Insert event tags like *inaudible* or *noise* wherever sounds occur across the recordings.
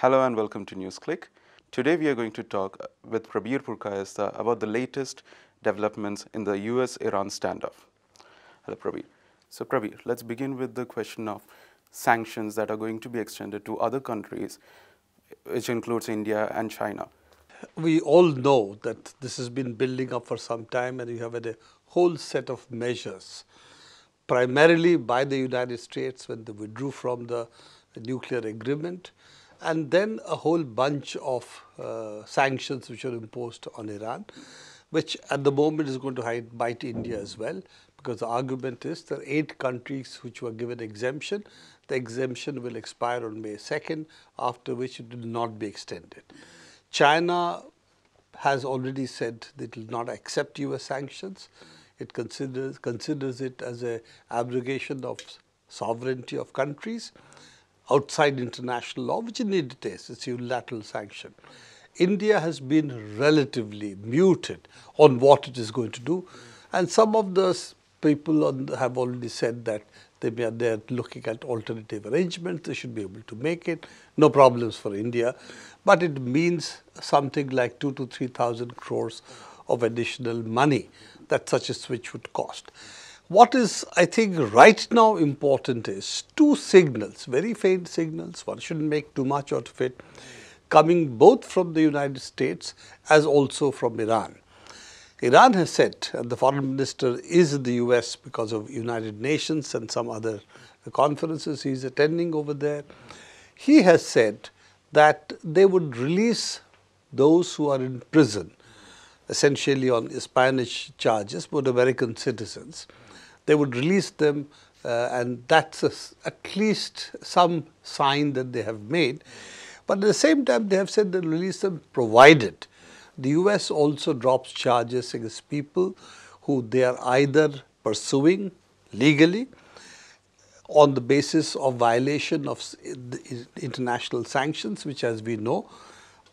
Hello and welcome to NewsClick. Today we are going to talk uh, with Prabir Purkayastha about the latest developments in the US-Iran standoff. Hello Prabir. So Prabir, let's begin with the question of sanctions that are going to be extended to other countries, which includes India and China. We all know that this has been building up for some time and you have had a whole set of measures, primarily by the United States when they withdrew from the nuclear agreement and then a whole bunch of uh, sanctions which are imposed on Iran, which at the moment is going to hide, bite India as well, because the argument is there are eight countries which were given exemption. The exemption will expire on May 2nd, after which it will not be extended. China has already said that it will not accept US sanctions. It considers, considers it as a abrogation of sovereignty of countries outside international law, which indeed it is, it's unilateral sanction. India has been relatively muted on what it is going to do. And some of the people the, have already said that they are there looking at alternative arrangements, they should be able to make it, no problems for India. But it means something like two to 3,000 crores of additional money that such a switch would cost. What is, I think, right now important is two signals, very faint signals, one shouldn't make too much out of it, coming both from the United States as also from Iran. Iran has said, and the foreign minister is in the US because of United Nations and some other conferences he's attending over there. He has said that they would release those who are in prison, essentially on Spanish charges, but American citizens they would release them uh, and that's a, at least some sign that they have made. But at the same time, they have said they'll release them provided the US also drops charges against people who they are either pursuing legally on the basis of violation of international sanctions, which as we know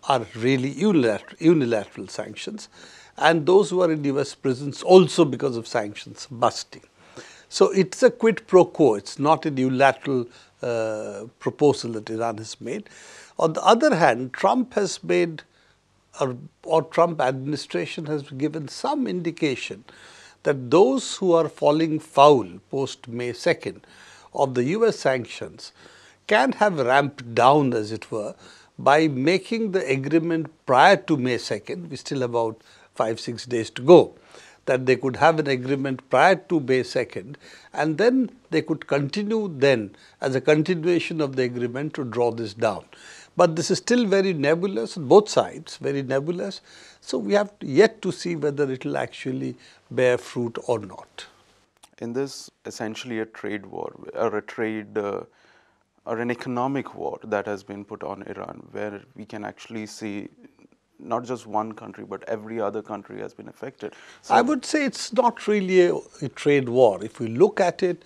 are really unilateral, unilateral sanctions, and those who are in US prisons also because of sanctions busting. So it's a quid pro quo. It's not a unilateral uh, proposal that Iran has made. On the other hand, Trump has made, or, or Trump administration has given some indication that those who are falling foul post May 2nd of the US sanctions can have ramped down, as it were, by making the agreement prior to May 2nd. We still have about five, six days to go that they could have an agreement prior to May 2nd and then they could continue then as a continuation of the agreement to draw this down. But this is still very nebulous on both sides, very nebulous. So we have yet to see whether it will actually bear fruit or not. In this essentially a trade war or a trade uh, or an economic war that has been put on Iran where we can actually see not just one country, but every other country has been affected. So I would say it's not really a, a, trade war. If we look at it,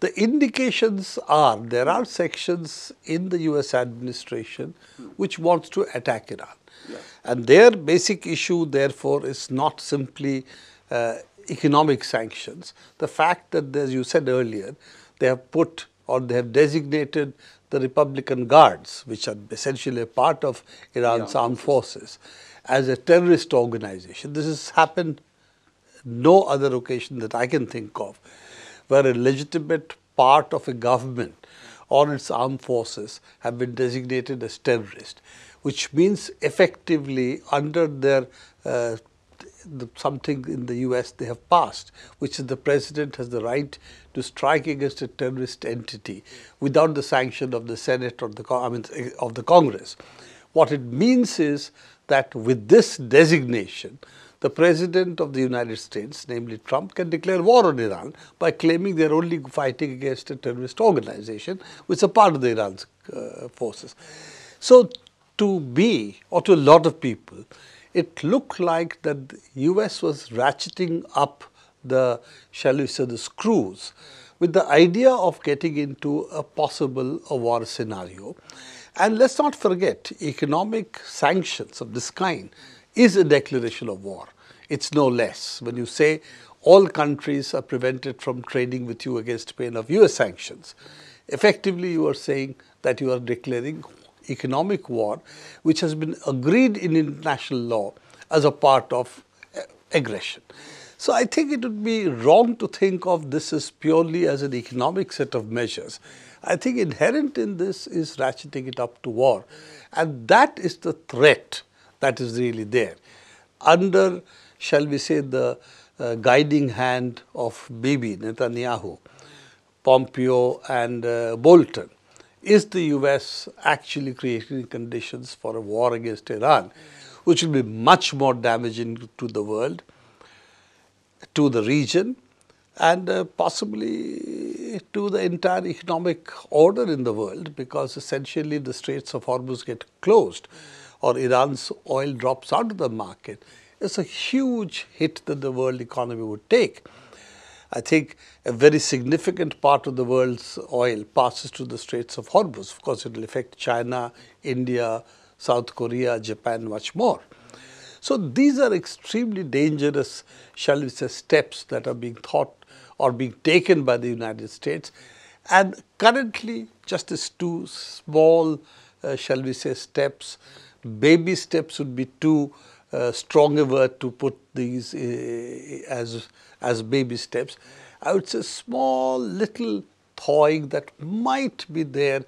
the indications are there are sections in the US administration which wants to attack Iran. Yeah. And their basic issue, therefore, is not simply uh, economic sanctions. The fact that, as you said earlier, they have put or they have designated the Republican Guards, which are essentially a part of Iran's yeah. armed forces, as a terrorist organization. This has happened no other occasion that I can think of where a legitimate part of a government or its armed forces have been designated as terrorist, which means effectively under their uh, the, something in the US they have passed, which is the president has the right to strike against a terrorist entity without the sanction of the Senate or the I mean, of the Congress. What it means is that with this designation, the president of the United States, namely Trump, can declare war on Iran by claiming they are only fighting against a terrorist organization, which are part of the Iran's uh, forces. So, to be or to a lot of people, it looked like that the US was ratcheting up the, shall we say, the screws with the idea of getting into a possible a war scenario. And let's not forget, economic sanctions of this kind is a declaration of war. It's no less. When you say all countries are prevented from trading with you against pain of US sanctions, effectively you are saying that you are declaring economic war, which has been agreed in international law as a part of aggression. So I think it would be wrong to think of this as purely as an economic set of measures. I think inherent in this is ratcheting it up to war. And that is the threat that is really there. Under, shall we say, the uh, guiding hand of Bibi Netanyahu, Pompeo and uh, Bolton, is the US actually creating conditions for a war against Iran, which will be much more damaging to the world, to the region, and uh, possibly to the entire economic order in the world because essentially the Straits of Hormuz get closed or Iran's oil drops out of the market. It's a huge hit that the world economy would take. I think a very significant part of the world's oil passes through the Straits of Hormuz. Of course, it will affect China, India, South Korea, Japan much more. So these are extremely dangerous, shall we say, steps that are being thought or being taken by the United States. And currently, just as two small, uh, shall we say, steps, baby steps would be too stronger word to put these eh, as, as baby steps. I would say small little thawing that might be there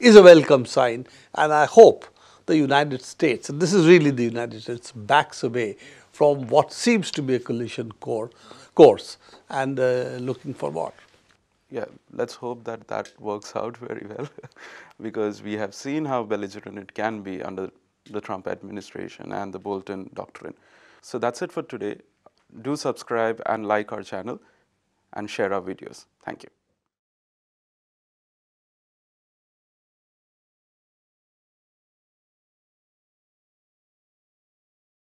is a welcome sign and I hope the United States, and this is really the United States, backs away from what seems to be a collision core, course and uh, looking for what? Yeah, let's hope that that works out *laughs* very well because we have seen how belligerent it can be under the Trump administration and the Bolton Doctrine. So that's it for today. Do subscribe and like our channel and share our videos. Thank you.